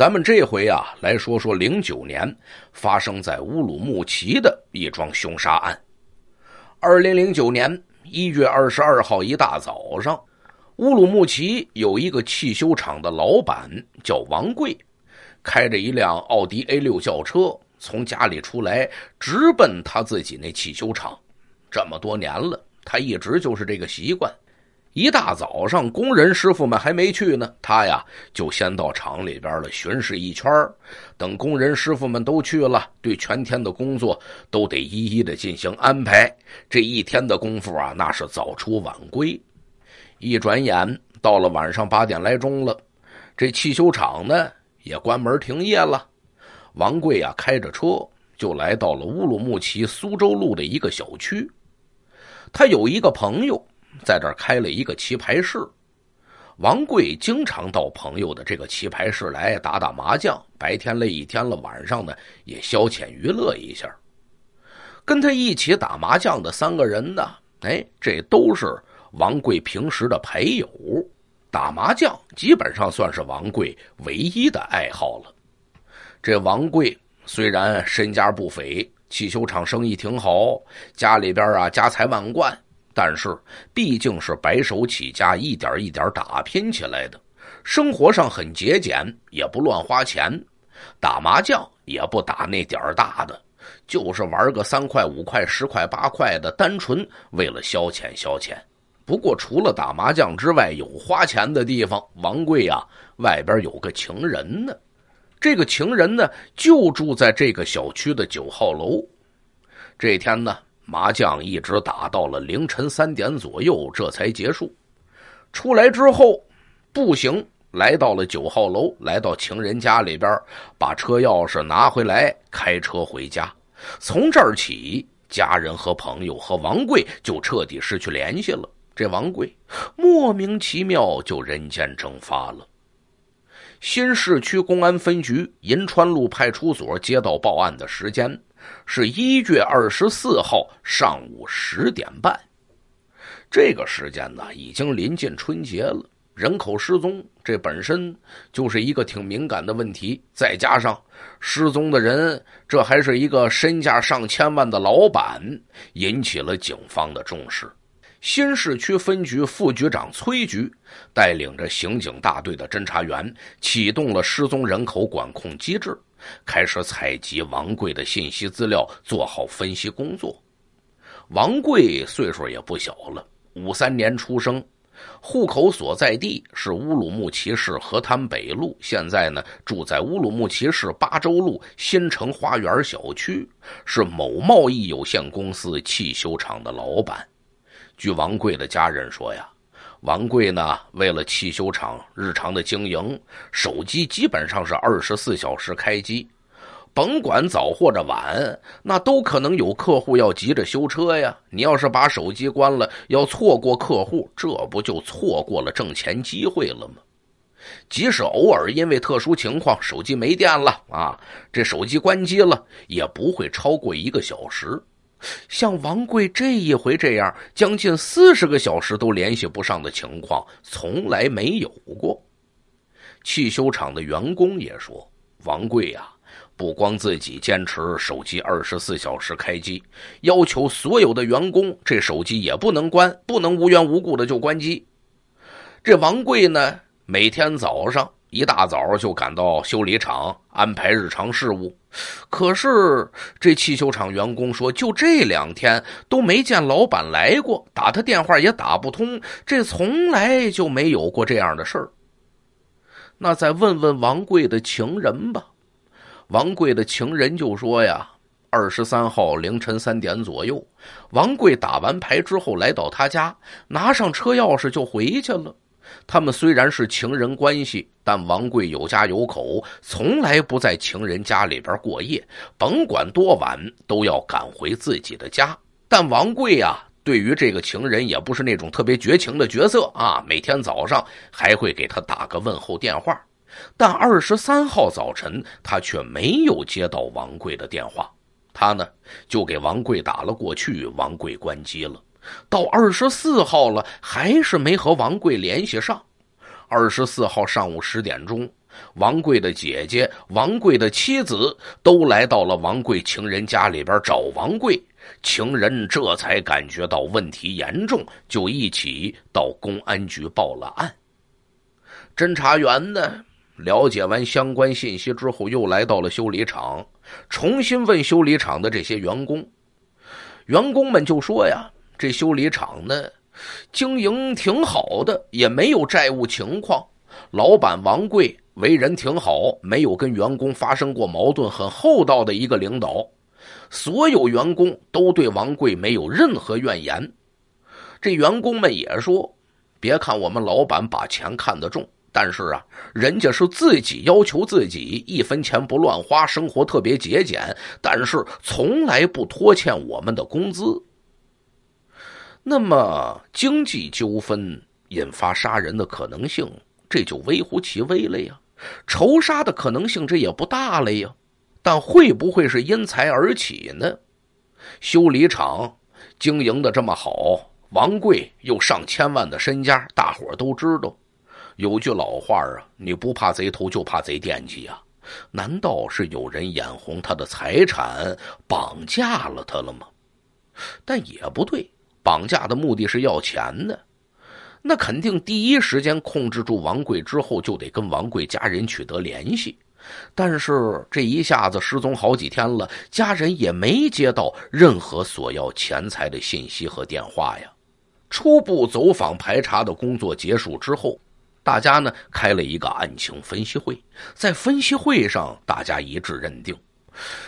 咱们这回啊，来说说零九年发生在乌鲁木齐的一桩凶杀案。二零零九年一月二十二号一大早，上乌鲁木齐有一个汽修厂的老板叫王贵，开着一辆奥迪 A 六轿车从家里出来，直奔他自己那汽修厂。这么多年了，他一直就是这个习惯。一大早上，工人师傅们还没去呢，他呀就先到厂里边了巡视一圈等工人师傅们都去了，对全天的工作都得一一的进行安排。这一天的功夫啊，那是早出晚归。一转眼到了晚上八点来钟了，这汽修厂呢也关门停业了。王贵呀开着车就来到了乌鲁木齐苏州路的一个小区，他有一个朋友。在这儿开了一个棋牌室，王贵经常到朋友的这个棋牌室来打打麻将。白天累一天了，晚上呢也消遣娱乐一下。跟他一起打麻将的三个人呢，哎，这都是王贵平时的牌友。打麻将基本上算是王贵唯一的爱好了。这王贵虽然身家不菲，汽修厂生意挺好，家里边啊家财万贯。但是，毕竟是白手起家，一点一点打拼起来的。生活上很节俭，也不乱花钱，打麻将也不打那点儿大的，就是玩个三块、五块、十块、八块的，单纯为了消遣消遣。不过，除了打麻将之外，有花钱的地方，王贵呀，外边有个情人呢。这个情人呢，就住在这个小区的九号楼。这天呢。麻将一直打到了凌晨三点左右，这才结束。出来之后，步行来到了九号楼，来到情人家里边，把车钥匙拿回来，开车回家。从这儿起，家人和朋友和王贵就彻底失去联系了。这王贵莫名其妙就人间蒸发了。新市区公安分局银川路派出所接到报案的时间。是一月二十四号上午十点半，这个时间呢，已经临近春节了。人口失踪这本身就是一个挺敏感的问题，再加上失踪的人这还是一个身价上千万的老板，引起了警方的重视。新市区分局副局长崔局带领着刑警大队的侦查员，启动了失踪人口管控机制。开始采集王贵的信息资料，做好分析工作。王贵岁数也不小了，五三年出生，户口所在地是乌鲁木齐市河滩北路，现在呢住在乌鲁木齐市八洲路新城花园小区，是某贸易有限公司汽修厂的老板。据王贵的家人说呀。王贵呢？为了汽修厂日常的经营，手机基本上是二十四小时开机，甭管早或者晚，那都可能有客户要急着修车呀。你要是把手机关了，要错过客户，这不就错过了挣钱机会了吗？即使偶尔因为特殊情况，手机没电了啊，这手机关机了，也不会超过一个小时。像王贵这一回这样，将近四十个小时都联系不上的情况，从来没有过。汽修厂的员工也说，王贵呀，不光自己坚持手机二十四小时开机，要求所有的员工这手机也不能关，不能无缘无故的就关机。这王贵呢，每天早上一大早就赶到修理厂安排日常事务。可是，这汽修厂员工说，就这两天都没见老板来过，打他电话也打不通。这从来就没有过这样的事儿。那再问问王贵的情人吧。王贵的情人就说呀，二十三号凌晨三点左右，王贵打完牌之后来到他家，拿上车钥匙就回去了。他们虽然是情人关系，但王贵有家有口，从来不在情人家里边过夜，甭管多晚，都要赶回自己的家。但王贵呀，对于这个情人也不是那种特别绝情的角色啊，每天早上还会给他打个问候电话。但二十三号早晨，他却没有接到王贵的电话，他呢就给王贵打了过去，王贵关机了。到二十四号了，还是没和王贵联系上。二十四号上午十点钟，王贵的姐姐、王贵的妻子都来到了王贵情人家里边找王贵情人，这才感觉到问题严重，就一起到公安局报了案。侦查员呢，了解完相关信息之后，又来到了修理厂，重新问修理厂的这些员工，员工们就说呀。这修理厂呢，经营挺好的，也没有债务情况。老板王贵为人挺好，没有跟员工发生过矛盾，很厚道的一个领导。所有员工都对王贵没有任何怨言。这员工们也说，别看我们老板把钱看得重，但是啊，人家是自己要求自己，一分钱不乱花，生活特别节俭，但是从来不拖欠我们的工资。那么经济纠纷引发杀人的可能性，这就微乎其微了呀。仇杀的可能性，这也不大了呀。但会不会是因财而起呢？修理厂经营的这么好，王贵有上千万的身家，大伙都知道。有句老话啊，你不怕贼偷，就怕贼惦记啊。难道是有人眼红他的财产，绑架了他了吗？但也不对。绑架的目的是要钱的，那肯定第一时间控制住王贵之后，就得跟王贵家人取得联系。但是这一下子失踪好几天了，家人也没接到任何索要钱财的信息和电话呀。初步走访排查的工作结束之后，大家呢开了一个案情分析会，在分析会上，大家一致认定，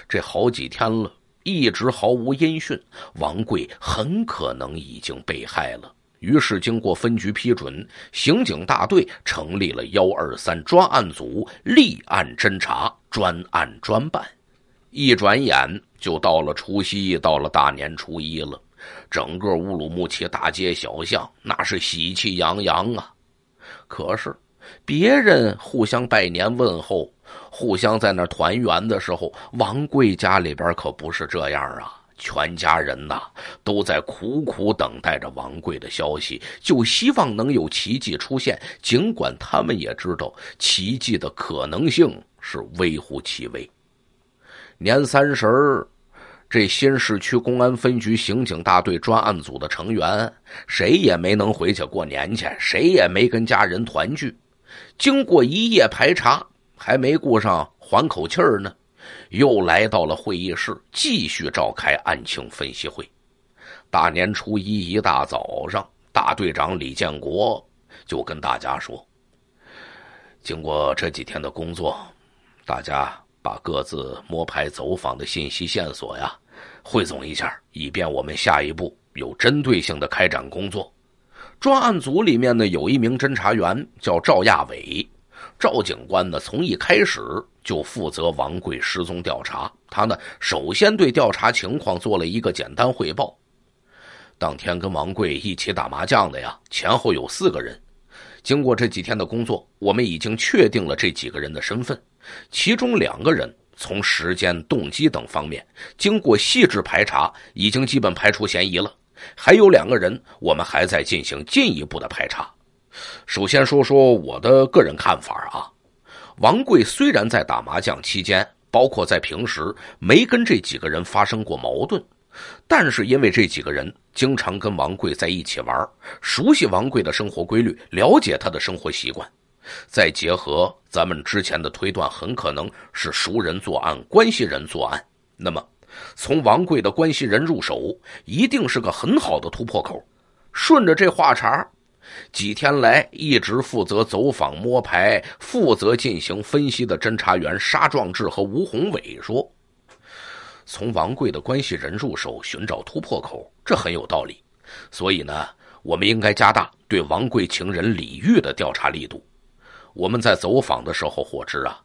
这好几天了。一直毫无音讯，王贵很可能已经被害了。于是，经过分局批准，刑警大队成立了幺二三专案组，立案侦查，专案专办。一转眼就到了除夕，到了大年初一了，整个乌鲁木齐大街小巷那是喜气洋洋啊！可是，别人互相拜年问候。互相在那团圆的时候，王贵家里边可不是这样啊！全家人呐都在苦苦等待着王贵的消息，就希望能有奇迹出现。尽管他们也知道奇迹的可能性是微乎其微。年三十儿，这新市区公安分局刑警大队专案组的成员，谁也没能回去过年去，谁也没跟家人团聚。经过一夜排查。还没顾上缓口气儿呢，又来到了会议室，继续召开案情分析会。大年初一一大早上，大队长李建国就跟大家说：“经过这几天的工作，大家把各自摸排走访的信息线索呀汇总一下，以便我们下一步有针对性的开展工作。”专案组里面呢，有一名侦查员叫赵亚伟。赵警官呢，从一开始就负责王贵失踪调查。他呢，首先对调查情况做了一个简单汇报。当天跟王贵一起打麻将的呀，前后有四个人。经过这几天的工作，我们已经确定了这几个人的身份。其中两个人从时间、动机等方面经过细致排查，已经基本排除嫌疑了。还有两个人，我们还在进行进一步的排查。首先说说我的个人看法啊，王贵虽然在打麻将期间，包括在平时没跟这几个人发生过矛盾，但是因为这几个人经常跟王贵在一起玩，熟悉王贵的生活规律，了解他的生活习惯，再结合咱们之前的推断，很可能是熟人作案、关系人作案。那么，从王贵的关系人入手，一定是个很好的突破口。顺着这话茬。几天来一直负责走访摸排、负责进行分析的侦查员沙壮志和吴宏伟说：“从王贵的关系人入手寻找突破口，这很有道理。所以呢，我们应该加大对王贵情人李玉的调查力度。我们在走访的时候获知啊，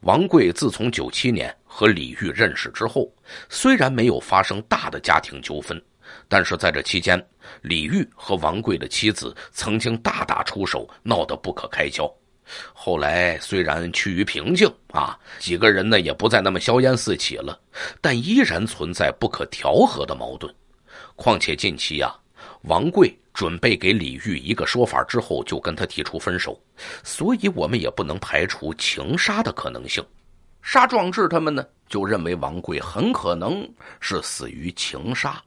王贵自从九七年和李玉认识之后，虽然没有发生大的家庭纠纷。”但是在这期间，李玉和王贵的妻子曾经大打出手，闹得不可开交。后来虽然趋于平静啊，几个人呢也不再那么硝烟四起了，但依然存在不可调和的矛盾。况且近期啊，王贵准备给李玉一个说法之后，就跟他提出分手，所以我们也不能排除情杀的可能性。沙壮志他们呢，就认为王贵很可能是死于情杀。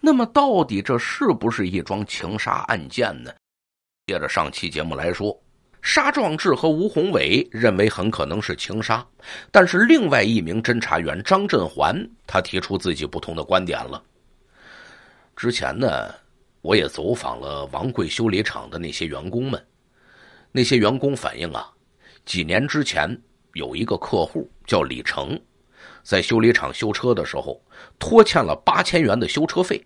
那么，到底这是不是一桩情杀案件呢？接着上期节目来说，沙壮志和吴宏伟认为很可能是情杀，但是另外一名侦查员张振环，他提出自己不同的观点了。之前呢，我也走访了王贵修理厂的那些员工们，那些员工反映啊，几年之前有一个客户叫李成。在修理厂修车的时候，拖欠了八千元的修车费，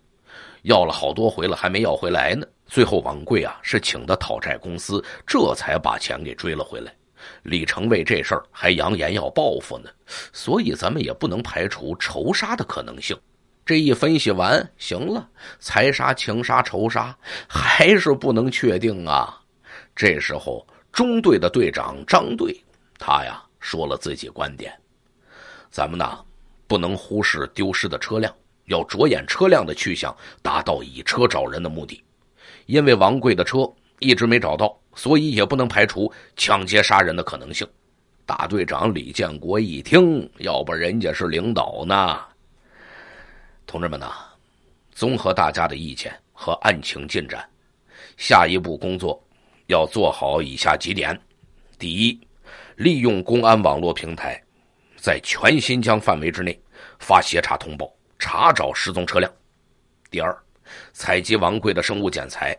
要了好多回了，还没要回来呢。最后王贵啊是请的讨债公司，这才把钱给追了回来。李成为这事儿还扬言要报复呢，所以咱们也不能排除仇杀的可能性。这一分析完，行了，财杀、情杀、仇杀还是不能确定啊。这时候中队的队长张队，他呀说了自己观点。咱们呢，不能忽视丢失的车辆，要着眼车辆的去向，达到以车找人的目的。因为王贵的车一直没找到，所以也不能排除抢劫杀人的可能性。大队长李建国一听，要不人家是领导呢。同志们呐，综合大家的意见和案情进展，下一步工作要做好以下几点：第一，利用公安网络平台。在全新疆范围之内发协查通报，查找失踪车辆。第二，采集王贵的生物检材，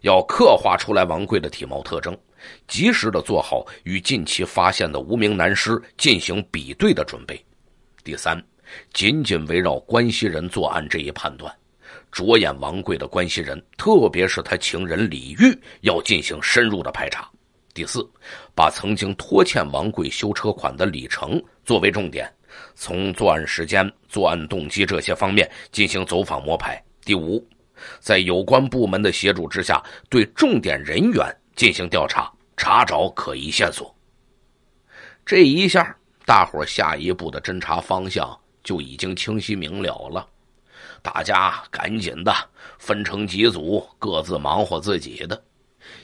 要刻画出来王贵的体貌特征，及时的做好与近期发现的无名男尸进行比对的准备。第三，紧紧围绕关西人作案这一判断，着眼王贵的关西人，特别是他情人李玉，要进行深入的排查。第四，把曾经拖欠王贵修车款的李成作为重点，从作案时间、作案动机这些方面进行走访摸排。第五，在有关部门的协助之下，对重点人员进行调查，查找可疑线索。这一下，大伙下一步的侦查方向就已经清晰明了了。大家赶紧的，分成几组，各自忙活自己的。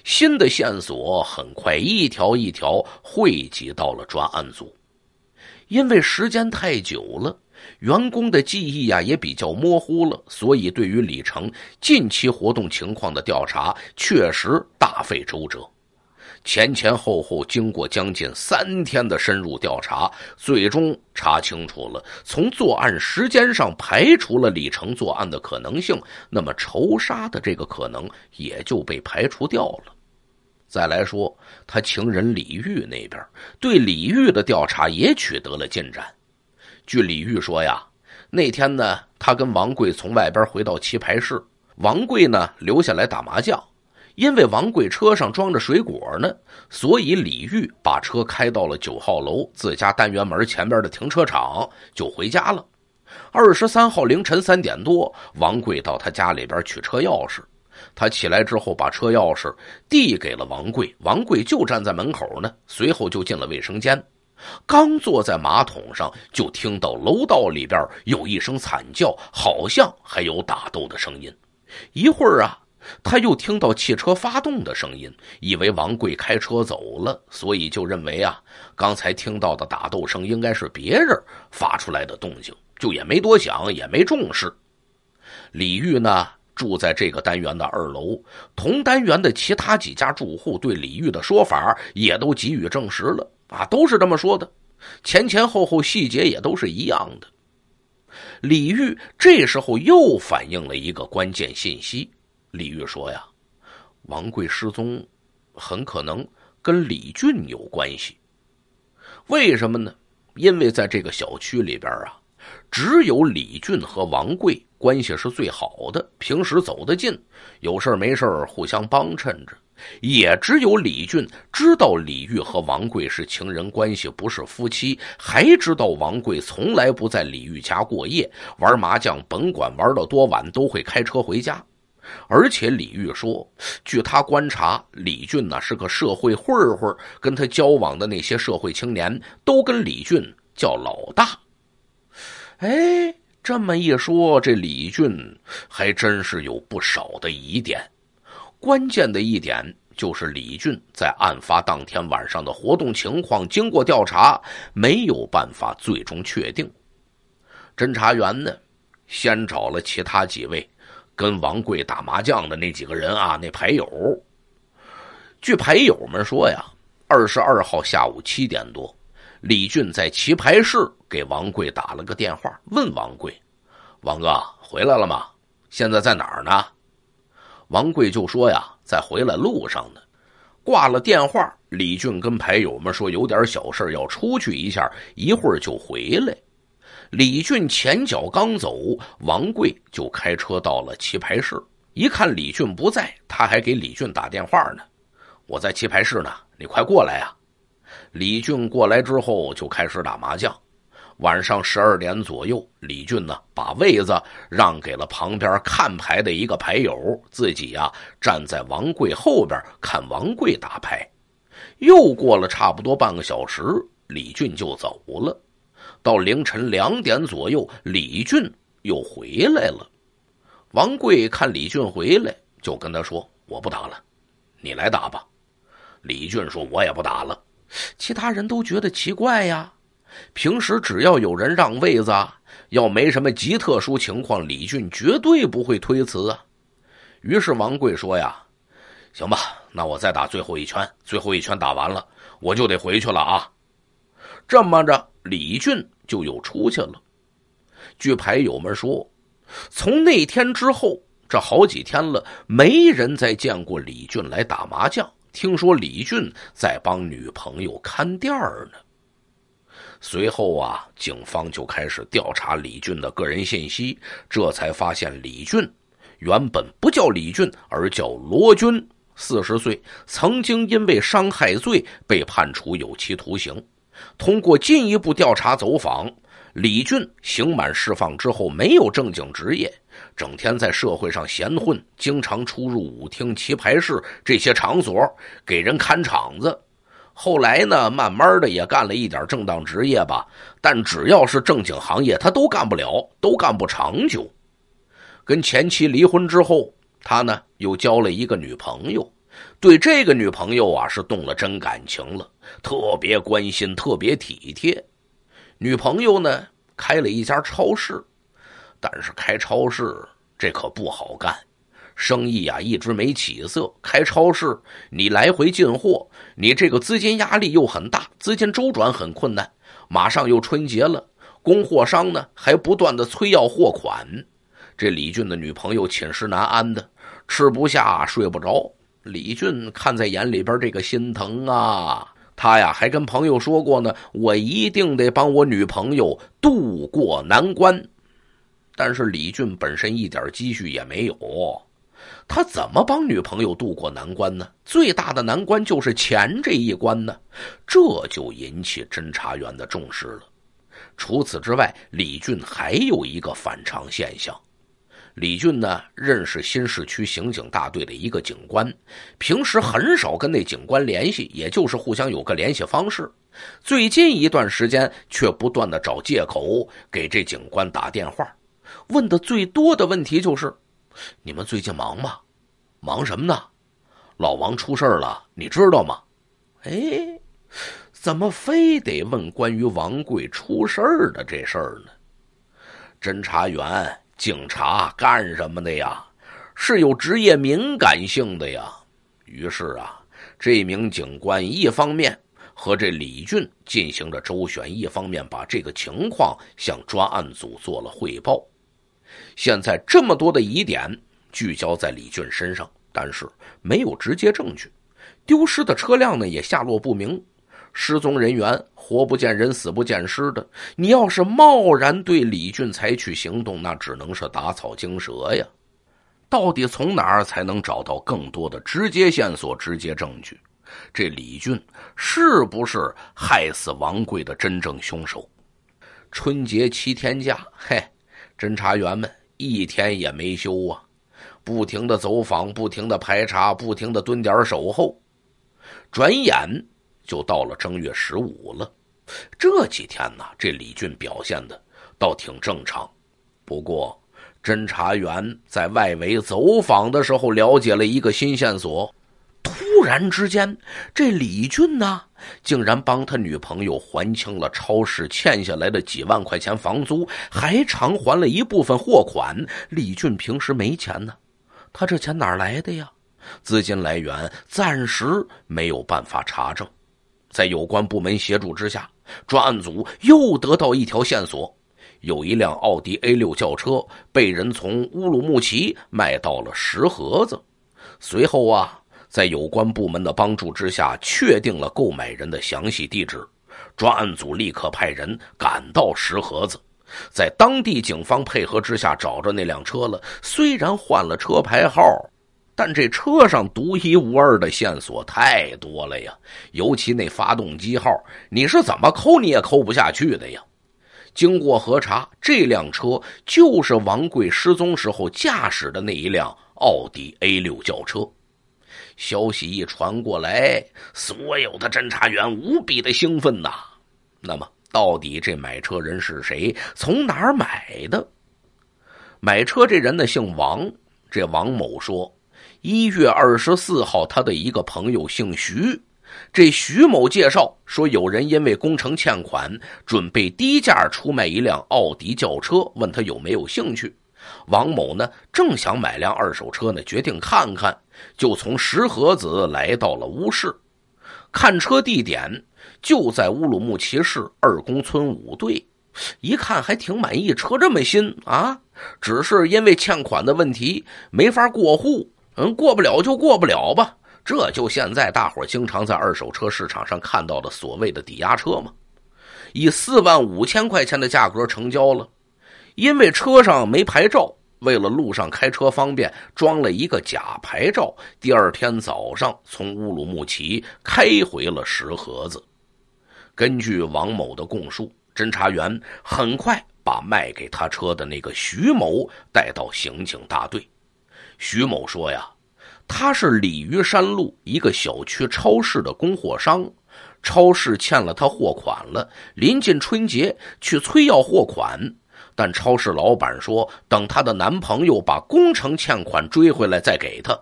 新的线索很快一条一条汇集到了专案组，因为时间太久了，员工的记忆呀也比较模糊了，所以对于李成近期活动情况的调查确实大费周折。前前后后经过将近三天的深入调查，最终查清楚了，从作案时间上排除了李成作案的可能性，那么仇杀的这个可能也就被排除掉了。再来说，他情人李玉那边对李玉的调查也取得了进展。据李玉说呀，那天呢，他跟王贵从外边回到棋牌室，王贵呢留下来打麻将，因为王贵车上装着水果呢，所以李玉把车开到了九号楼自家单元门前边的停车场就回家了。二十三号凌晨三点多，王贵到他家里边取车钥匙。他起来之后，把车钥匙递给了王贵，王贵就站在门口呢。随后就进了卫生间，刚坐在马桶上，就听到楼道里边有一声惨叫，好像还有打斗的声音。一会儿啊，他又听到汽车发动的声音，以为王贵开车走了，所以就认为啊，刚才听到的打斗声应该是别人发出来的动静，就也没多想，也没重视。李玉呢？住在这个单元的二楼，同单元的其他几家住户对李玉的说法也都给予证实了啊，都是这么说的，前前后后细节也都是一样的。李玉这时候又反映了一个关键信息，李玉说呀，王贵失踪很可能跟李俊有关系，为什么呢？因为在这个小区里边啊，只有李俊和王贵。关系是最好的，平时走得近，有事没事互相帮衬着。也只有李俊知道李玉和王贵是情人关系，不是夫妻，还知道王贵从来不在李玉家过夜，玩麻将甭管玩到多晚都会开车回家。而且李玉说，据他观察，李俊呢是个社会混混，跟他交往的那些社会青年都跟李俊叫老大。哎。这么一说，这李俊还真是有不少的疑点。关键的一点就是李俊在案发当天晚上的活动情况，经过调查没有办法最终确定。侦查员呢，先找了其他几位跟王贵打麻将的那几个人啊，那牌友。据牌友们说呀，二十二号下午七点多。李俊在棋牌室给王贵打了个电话，问王贵：“王哥回来了吗？现在在哪儿呢？”王贵就说：“呀，在回来路上呢。”挂了电话，李俊跟牌友们说：“有点小事要出去一下，一会儿就回来。”李俊前脚刚走，王贵就开车到了棋牌室。一看李俊不在，他还给李俊打电话呢：“我在棋牌室呢，你快过来啊！”李俊过来之后就开始打麻将，晚上十二点左右，李俊呢把位子让给了旁边看牌的一个牌友，自己呀站在王贵后边看王贵打牌。又过了差不多半个小时，李俊就走了。到凌晨两点左右，李俊又回来了。王贵看李俊回来，就跟他说：“我不打了，你来打吧。”李俊说：“我也不打了。”其他人都觉得奇怪呀。平时只要有人让位子，要没什么极特殊情况，李俊绝对不会推辞啊。于是王贵说：“呀，行吧，那我再打最后一圈，最后一圈打完了，我就得回去了啊。”这么着，李俊就又出去了。据牌友们说，从那天之后，这好几天了，没人再见过李俊来打麻将。听说李俊在帮女朋友看店儿呢。随后啊，警方就开始调查李俊的个人信息，这才发现李俊原本不叫李俊，而叫罗军，四十岁，曾经因为伤害罪被判处有期徒刑。通过进一步调查走访，李俊刑满释放之后没有正经职业。整天在社会上闲混，经常出入舞厅、棋牌室这些场所，给人看场子。后来呢，慢慢的也干了一点正当职业吧，但只要是正经行业，他都干不了，都干不长久。跟前妻离婚之后，他呢又交了一个女朋友，对这个女朋友啊是动了真感情了，特别关心，特别体贴。女朋友呢开了一家超市。但是开超市这可不好干，生意呀一直没起色。开超市你来回进货，你这个资金压力又很大，资金周转很困难。马上又春节了，供货商呢还不断的催要货款，这李俊的女朋友寝食难安的，吃不下睡不着。李俊看在眼里边，这个心疼啊，他呀还跟朋友说过呢，我一定得帮我女朋友渡过难关。但是李俊本身一点积蓄也没有，他怎么帮女朋友渡过难关呢？最大的难关就是钱这一关呢，这就引起侦查员的重视了。除此之外，李俊还有一个反常现象：李俊呢认识新市区刑警大队的一个警官，平时很少跟那警官联系，也就是互相有个联系方式。最近一段时间却不断的找借口给这警官打电话。问的最多的问题就是：“你们最近忙吗？忙什么呢？老王出事了，你知道吗？”哎，怎么非得问关于王贵出事的这事儿呢？侦查员、警察干什么的呀？是有职业敏感性的呀。于是啊，这名警官一方面和这李俊进行着周旋，一方面把这个情况向专案组做了汇报。现在这么多的疑点聚焦在李俊身上，但是没有直接证据，丢失的车辆呢也下落不明，失踪人员活不见人死不见尸的。你要是贸然对李俊采取行动，那只能是打草惊蛇呀。到底从哪儿才能找到更多的直接线索、直接证据？这李俊是不是害死王贵的真正凶手？春节七天假，嘿，侦查员们。一天也没休啊，不停的走访，不停的排查，不停的蹲点守候，转眼就到了正月十五了。这几天呢，这李俊表现的倒挺正常。不过，侦查员在外围走访的时候，了解了一个新线索。突然之间，这李俊呢？竟然帮他女朋友还清了超市欠下来的几万块钱房租，还偿还了一部分货款。李俊平时没钱呢，他这钱哪来的呀？资金来源暂时没有办法查证。在有关部门协助之下，专案组又得到一条线索：有一辆奥迪 A6 轿车被人从乌鲁木齐卖到了石河子。随后啊。在有关部门的帮助之下，确定了购买人的详细地址。专案组立刻派人赶到石河子，在当地警方配合之下，找着那辆车了。虽然换了车牌号，但这车上独一无二的线索太多了呀！尤其那发动机号，你是怎么抠你也抠不下去的呀！经过核查，这辆车就是王贵失踪时候驾驶的那一辆奥迪 A 六轿车。消息一传过来，所有的侦查员无比的兴奋呐。那么，到底这买车人是谁？从哪儿买的？买车这人呢？姓王。这王某说：“一月二十四号，他的一个朋友姓徐。这徐某介绍说，有人因为工程欠款，准备低价出卖一辆奥迪轿车，问他有没有兴趣。”王某呢，正想买辆二手车呢，决定看看。就从石河子来到了乌市，看车地点就在乌鲁木齐市二宫村五队，一看还挺满意，车这么新啊，只是因为欠款的问题没法过户，嗯，过不了就过不了吧，这就现在大伙经常在二手车市场上看到的所谓的抵押车嘛，以四万五千块钱的价格成交了，因为车上没牌照。为了路上开车方便，装了一个假牌照。第二天早上，从乌鲁木齐开回了石河子。根据王某的供述，侦查员很快把卖给他车的那个徐某带到刑警大队。徐某说：“呀，他是鲤鱼山路一个小区超市的供货商，超市欠了他货款了。临近春节，去催要货款。”但超市老板说，等她的男朋友把工程欠款追回来再给她。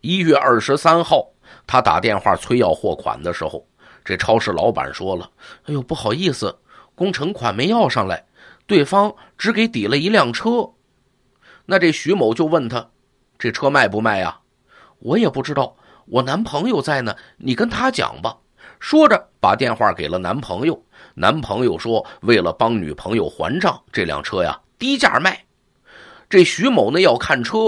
一月二十三号，她打电话催要货款的时候，这超市老板说了：“哎呦，不好意思，工程款没要上来，对方只给抵了一辆车。”那这徐某就问他：“这车卖不卖呀？”我也不知道，我男朋友在呢，你跟他讲吧。”说着，把电话给了男朋友。男朋友说：“为了帮女朋友还账，这辆车呀低价卖。”这徐某呢要看车，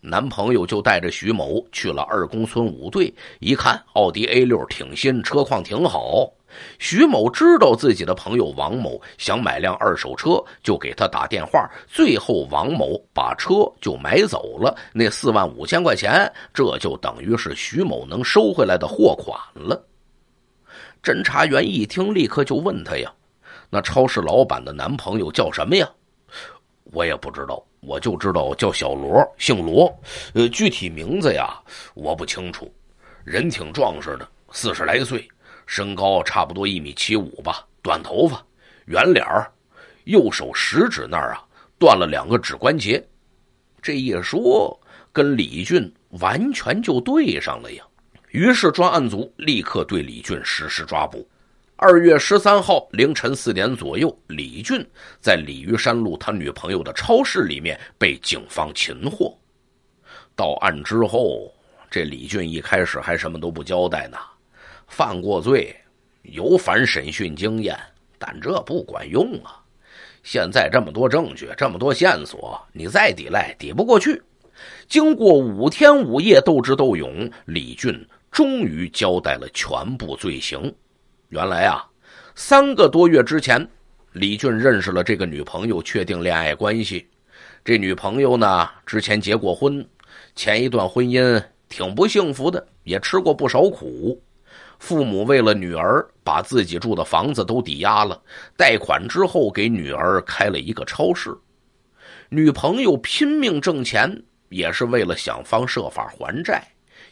男朋友就带着徐某去了二公村五队。一看，奥迪 A 六挺新，车况挺好。徐某知道自己的朋友王某想买辆二手车，就给他打电话。最后，王某把车就买走了。那四万五千块钱，这就等于是徐某能收回来的货款了。侦查员一听，立刻就问他呀：“那超市老板的男朋友叫什么呀？”“我也不知道，我就知道叫小罗，姓罗。呃，具体名字呀，我不清楚。人挺壮实的，四十来岁，身高差不多一米七五吧，短头发，圆脸儿，右手食指那儿啊断了两个指关节。”这一说，跟李俊完全就对上了呀。于是，专案组立刻对李俊实施抓捕。二月十三号凌晨四点左右，李俊在鲤鱼山路他女朋友的超市里面被警方擒获。到案之后，这李俊一开始还什么都不交代呢。犯过罪，有反审讯经验，但这不管用啊！现在这么多证据，这么多线索，你再抵赖抵不过去。经过五天五夜斗智斗勇，李俊。终于交代了全部罪行。原来啊，三个多月之前，李俊认识了这个女朋友，确定恋爱关系。这女朋友呢，之前结过婚，前一段婚姻挺不幸福的，也吃过不少苦。父母为了女儿，把自己住的房子都抵押了，贷款之后给女儿开了一个超市。女朋友拼命挣钱，也是为了想方设法还债，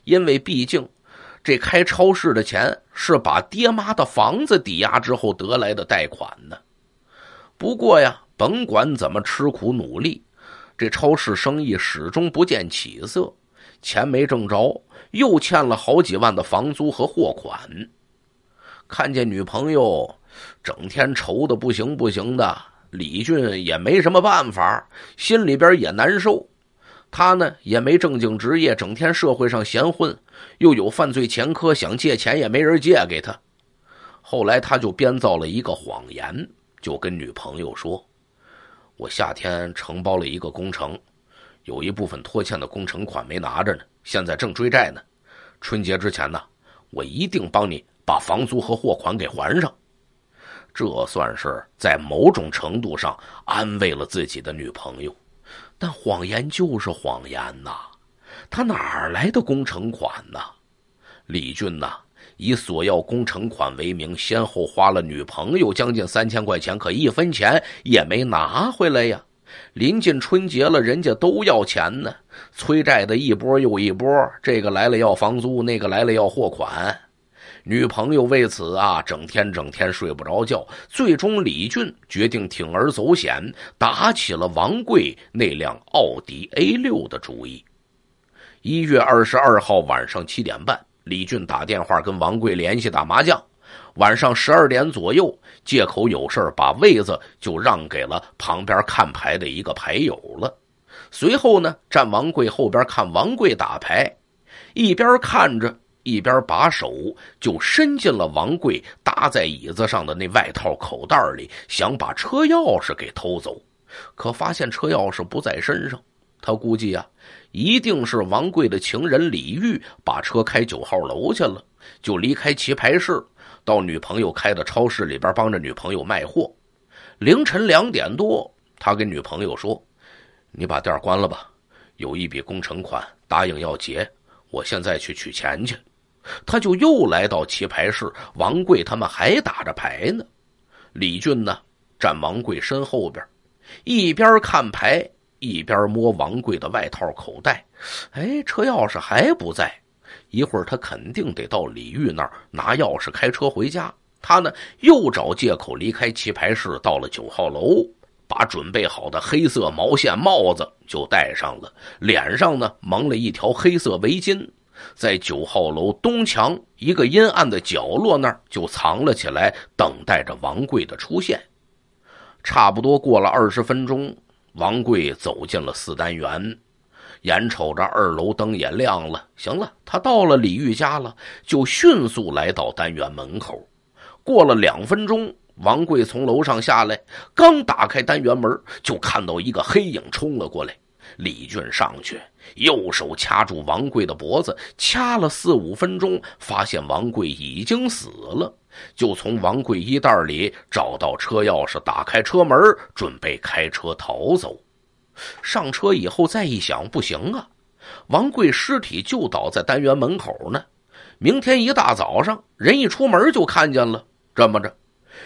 因为毕竟。这开超市的钱是把爹妈的房子抵押之后得来的贷款呢。不过呀，甭管怎么吃苦努力，这超市生意始终不见起色，钱没挣着，又欠了好几万的房租和货款。看见女朋友整天愁的不行不行的，李俊也没什么办法，心里边也难受。他呢也没正经职业，整天社会上闲混，又有犯罪前科，想借钱也没人借给他。后来他就编造了一个谎言，就跟女朋友说：“我夏天承包了一个工程，有一部分拖欠的工程款没拿着呢，现在正追债呢。春节之前呢，我一定帮你把房租和货款给还上。”这算是在某种程度上安慰了自己的女朋友。但谎言就是谎言呐，他哪来的工程款呢？李俊呐，以索要工程款为名，先后花了女朋友将近三千块钱，可一分钱也没拿回来呀。临近春节了，人家都要钱呢，催债的一波又一波，这个来了要房租，那个来了要货款。女朋友为此啊，整天整天睡不着觉。最终，李俊决定铤而走险，打起了王贵那辆奥迪 a 六的主意。一月二十二号晚上七点半，李俊打电话跟王贵联系打麻将。晚上十二点左右，借口有事把位子就让给了旁边看牌的一个牌友了。随后呢，站王贵后边看王贵打牌，一边看着。一边把手就伸进了王贵搭在椅子上的那外套口袋里，想把车钥匙给偷走，可发现车钥匙不在身上。他估计啊，一定是王贵的情人李玉把车开九号楼去了，就离开棋牌室，到女朋友开的超市里边帮着女朋友卖货。凌晨两点多，他跟女朋友说：“你把店关了吧，有一笔工程款答应要结，我现在去取钱去。”他就又来到棋牌室，王贵他们还打着牌呢。李俊呢，站王贵身后边，一边看牌，一边摸王贵的外套口袋。哎，车钥匙还不在，一会儿他肯定得到李玉那儿拿钥匙开车回家。他呢，又找借口离开棋牌室，到了九号楼，把准备好的黑色毛线帽子就戴上了，脸上呢蒙了一条黑色围巾。在九号楼东墙一个阴暗的角落那儿就藏了起来，等待着王贵的出现。差不多过了二十分钟，王贵走进了四单元，眼瞅着二楼灯也亮了，行了，他到了李玉家了，就迅速来到单元门口。过了两分钟，王贵从楼上下来，刚打开单元门，就看到一个黑影冲了过来。李俊上去，右手掐住王贵的脖子，掐了四五分钟，发现王贵已经死了，就从王贵衣袋里找到车钥匙，打开车门，准备开车逃走。上车以后再一想，不行啊，王贵尸体就倒在单元门口呢，明天一大早上人一出门就看见了。这么着，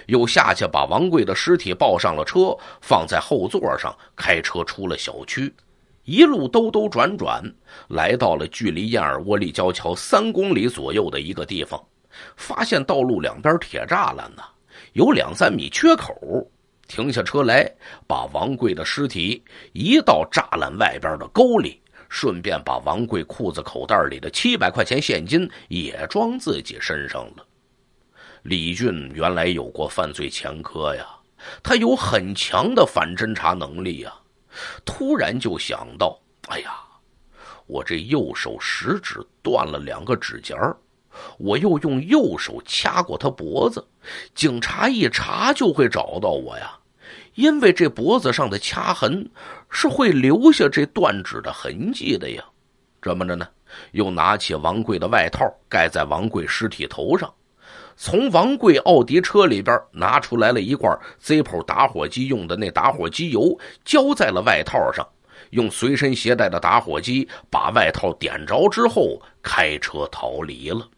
又下去把王贵的尸体抱上了车，放在后座上，开车出了小区。一路兜兜转转，来到了距离燕尔窝立交桥三公里左右的一个地方，发现道路两边铁栅栏呢有两三米缺口，停下车来，把王贵的尸体移到栅栏外边的沟里，顺便把王贵裤子口袋里的七百块钱现金也装自己身上了。李俊原来有过犯罪前科呀，他有很强的反侦查能力呀。突然就想到，哎呀，我这右手食指断了两个指节儿，我又用右手掐过他脖子，警察一查就会找到我呀，因为这脖子上的掐痕是会留下这断指的痕迹的呀。这么着呢，又拿起王贵的外套盖在王贵尸体头上。从王贵奥迪车里边拿出来了一罐 Zippo 打火机用的那打火机油，浇在了外套上，用随身携带的打火机把外套点着之后，开车逃离了。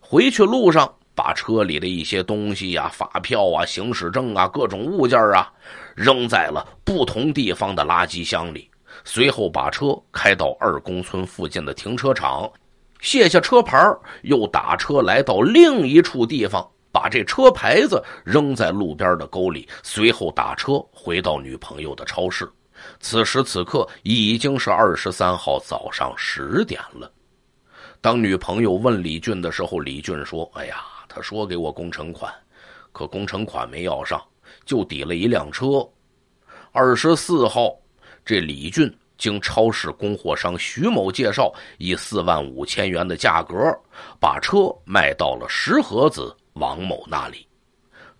回去路上，把车里的一些东西呀、发票啊、行驶证啊、各种物件啊，扔在了不同地方的垃圾箱里。随后把车开到二公村附近的停车场。卸下车牌又打车来到另一处地方，把这车牌子扔在路边的沟里。随后打车回到女朋友的超市。此时此刻已经是二十三号早上十点了。当女朋友问李俊的时候，李俊说：“哎呀，他说给我工程款，可工程款没要上，就抵了一辆车。”二十四号，这李俊。经超市供货商徐某介绍，以四万五千元的价格把车卖到了石河子王某那里。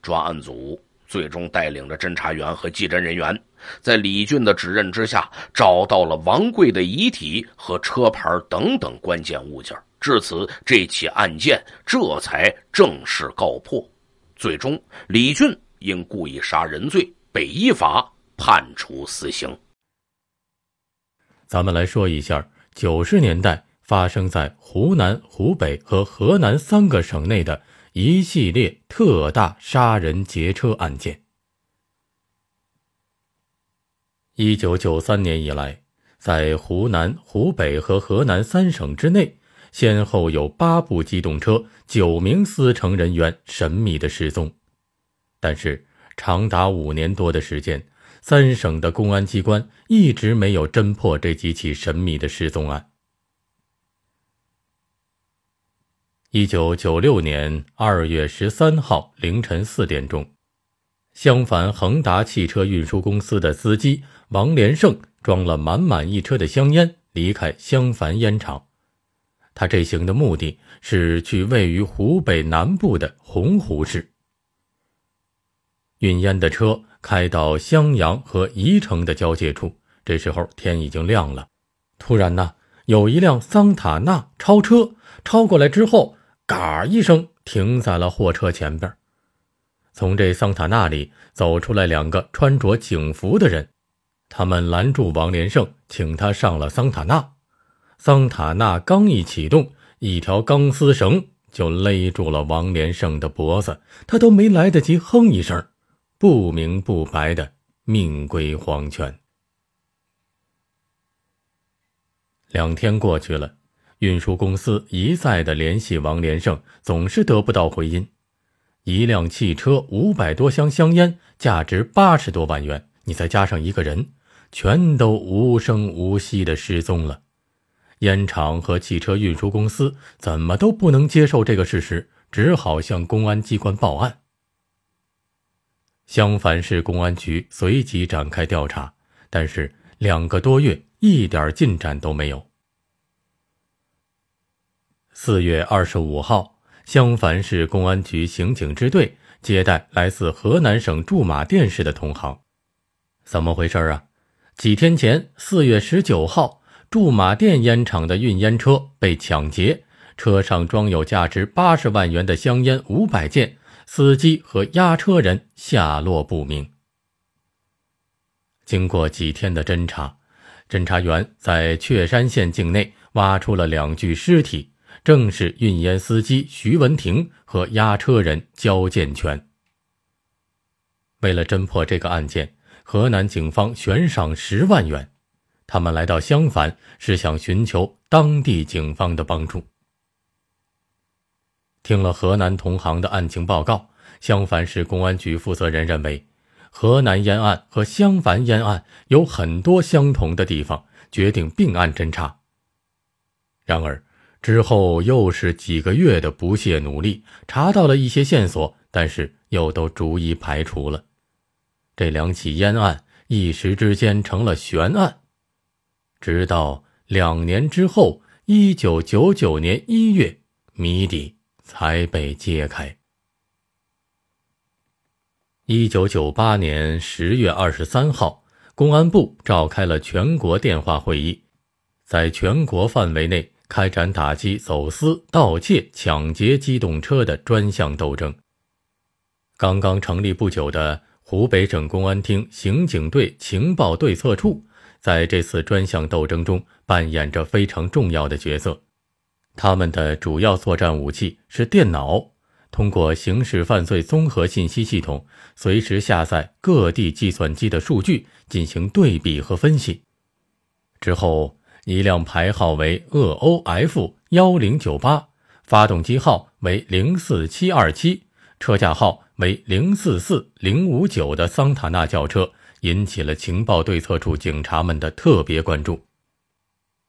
专案组最终带领着侦查员和技侦人员，在李俊的指认之下，找到了王贵的遗体和车牌等等关键物件。至此，这起案件这才正式告破。最终，李俊因故意杀人罪被依法判处死刑。咱们来说一下九十年代发生在湖南、湖北和河南三个省内的一系列特大杀人劫车案件。一九九三年以来，在湖南、湖北和河南三省之内，先后有八部机动车、九名司乘人员神秘的失踪，但是长达五年多的时间。三省的公安机关一直没有侦破这几起神秘的失踪案。一九九六年二月十三号凌晨四点钟，襄樊恒达汽车运输公司的司机王连胜装了满满一车的香烟，离开襄樊烟厂。他这行的目的是去位于湖北南部的洪湖市。运烟的车开到襄阳和宜城的交界处，这时候天已经亮了。突然呢，有一辆桑塔纳超车，超过来之后，嘎一声停在了货车前边。从这桑塔纳里走出来两个穿着警服的人，他们拦住王连胜，请他上了桑塔纳。桑塔纳刚一启动，一条钢丝绳就勒住了王连胜的脖子，他都没来得及哼一声。不明不白的命归黄泉。两天过去了，运输公司一再的联系王连胜，总是得不到回音。一辆汽车，五百多箱香烟，价值八十多万元，你再加上一个人，全都无声无息的失踪了。烟厂和汽车运输公司怎么都不能接受这个事实，只好向公安机关报案。襄樊市公安局随即展开调查，但是两个多月一点进展都没有。四月二十五号，襄樊市公安局刑警支队接待来自河南省驻马店市的同行，怎么回事啊？几天前，四月十九号，驻马店烟厂的运烟车被抢劫，车上装有价值八十万元的香烟五百件。司机和押车人下落不明。经过几天的侦查，侦查员在确山县境内挖出了两具尸体，正是运烟司机徐文婷和押车人焦建全。为了侦破这个案件，河南警方悬赏十万元，他们来到襄樊，是想寻求当地警方的帮助。听了河南同行的案情报告，襄樊市公安局负责人认为，河南烟案和襄樊烟案有很多相同的地方，决定并案侦查。然而，之后又是几个月的不懈努力，查到了一些线索，但是又都逐一排除了。这两起烟案一时之间成了悬案，直到两年之后，一九九九年一月，谜底。才被揭开。一九九八年十月二十三号，公安部召开了全国电话会议，在全国范围内开展打击走私、盗窃、抢劫机动车的专项斗争。刚刚成立不久的湖北省公安厅刑警队情报对策处，在这次专项斗争中扮演着非常重要的角色。他们的主要作战武器是电脑，通过刑事犯罪综合信息系统，随时下载各地计算机的数据进行对比和分析。之后，一辆牌号为鄂 O F 幺零九八、发动机号为零四七二七、车架号为零四四零五九的桑塔纳轿车引起了情报对策处警察们的特别关注。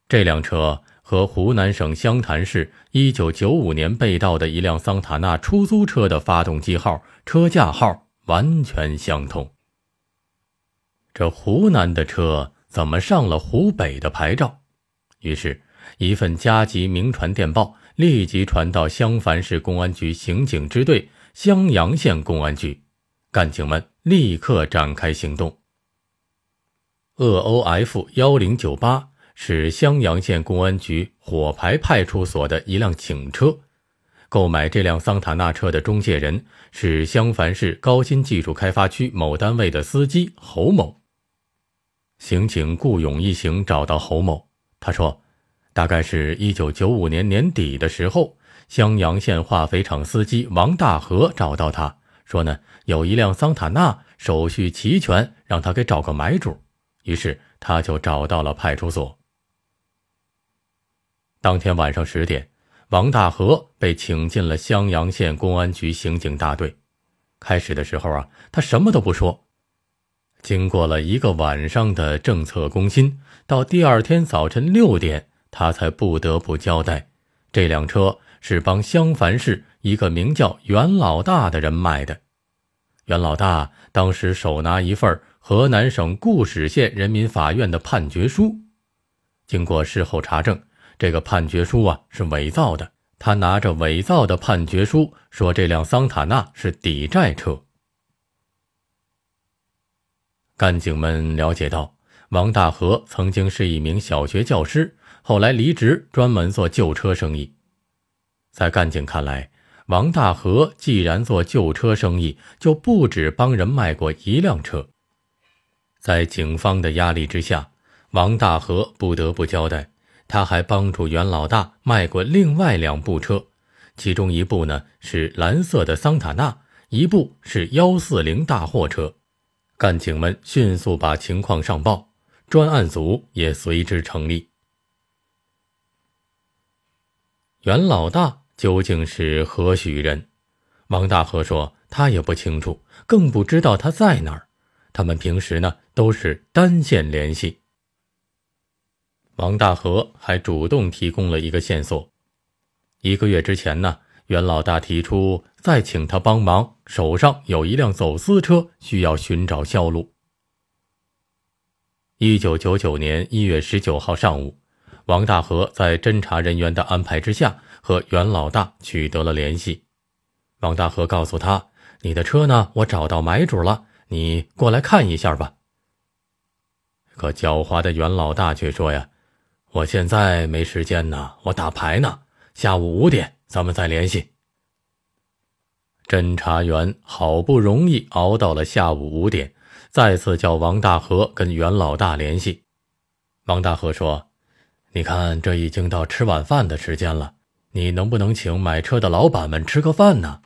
这辆车。和湖南省湘潭市一九九五年被盗的一辆桑塔纳出租车的发动机号、车架号完全相同。这湖南的车怎么上了湖北的牌照？于是，一份加急明传电报立即传到襄樊市公安局刑警支队、襄阳县公安局，干警们立刻展开行动。鄂 O F 幺零九八。是襄阳县公安局火牌派出所的一辆警车。购买这辆桑塔纳车的中介人是襄樊市高新技术开发区某单位的司机侯某。刑警顾勇一行找到侯某，他说：“大概是一九九五年年底的时候，襄阳县化肥厂司机王大河找到他，说呢有一辆桑塔纳，手续齐全，让他给找个买主。”于是他就找到了派出所。当天晚上十点，王大河被请进了襄阳县公安局刑警大队。开始的时候啊，他什么都不说。经过了一个晚上的政策攻心，到第二天早晨六点，他才不得不交代：这辆车是帮襄樊市一个名叫袁老大的人卖的。袁老大当时手拿一份河南省固始县人民法院的判决书。经过事后查证。这个判决书啊是伪造的。他拿着伪造的判决书，说这辆桑塔纳是抵债车。干警们了解到，王大河曾经是一名小学教师，后来离职，专门做旧车生意。在干警看来，王大河既然做旧车生意，就不止帮人卖过一辆车。在警方的压力之下，王大河不得不交代。他还帮助袁老大卖过另外两部车，其中一部呢是蓝色的桑塔纳，一部是幺四零大货车。干警们迅速把情况上报，专案组也随之成立。袁老大究竟是何许人？王大河说他也不清楚，更不知道他在哪儿。他们平时呢都是单线联系。王大河还主动提供了一个线索。一个月之前呢，袁老大提出再请他帮忙，手上有一辆走私车需要寻找销路。一九九九年一月十九号上午，王大河在侦查人员的安排之下和袁老大取得了联系。王大河告诉他：“你的车呢？我找到买主了，你过来看一下吧。”可狡猾的袁老大却说：“呀。”我现在没时间呢，我打牌呢。下午五点咱们再联系。侦查员好不容易熬到了下午五点，再次叫王大河跟袁老大联系。王大河说：“你看，这已经到吃晚饭的时间了，你能不能请买车的老板们吃个饭呢？”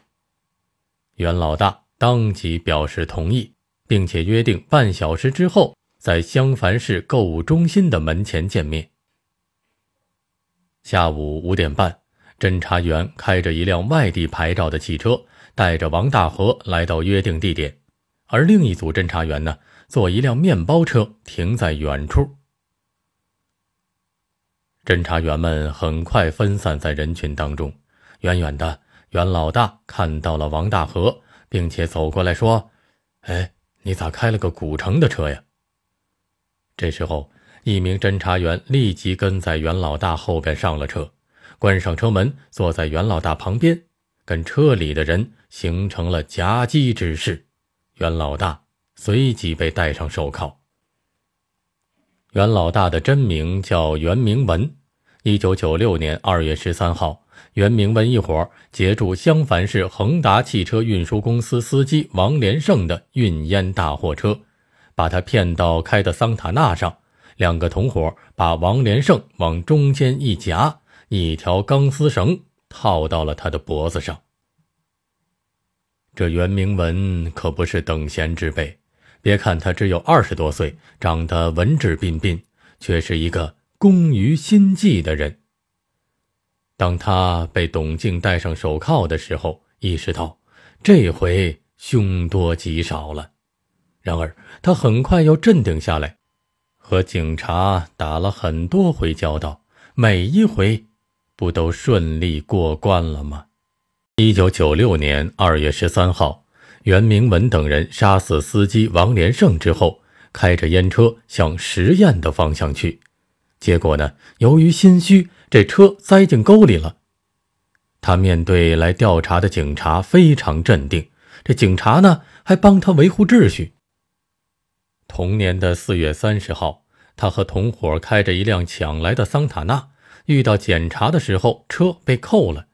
袁老大当即表示同意，并且约定半小时之后在襄樊市购物中心的门前见面。下午五点半，侦查员开着一辆外地牌照的汽车，带着王大河来到约定地点，而另一组侦查员呢，坐一辆面包车停在远处。侦查员们很快分散在人群当中，远远的袁老大看到了王大河，并且走过来说：“哎，你咋开了个古城的车呀？”这时候。一名侦查员立即跟在袁老大后边上了车，关上车门，坐在袁老大旁边，跟车里的人形成了夹击之势。袁老大随即被戴上手铐。袁老大的真名叫袁明文。一九九六年二月十三号，袁明文一伙截住襄樊市恒达汽车运输公司司机王连胜的运烟大货车，把他骗到开的桑塔纳上。两个同伙把王连胜往中间一夹，一条钢丝绳套到了他的脖子上。这袁明文可不是等闲之辈，别看他只有二十多岁，长得文质彬彬，却是一个工于心计的人。当他被董静戴上手铐的时候，意识到这回凶多吉少了。然而，他很快又镇定下来。和警察打了很多回交道，每一回不都顺利过关了吗？一九九六年二月十三号，袁明文等人杀死司机王连胜之后，开着烟车向十堰的方向去。结果呢，由于心虚，这车栽进沟里了。他面对来调查的警察非常镇定，这警察呢还帮他维护秩序。同年的四月三十号，他和同伙开着一辆抢来的桑塔纳，遇到检查的时候，车被扣了。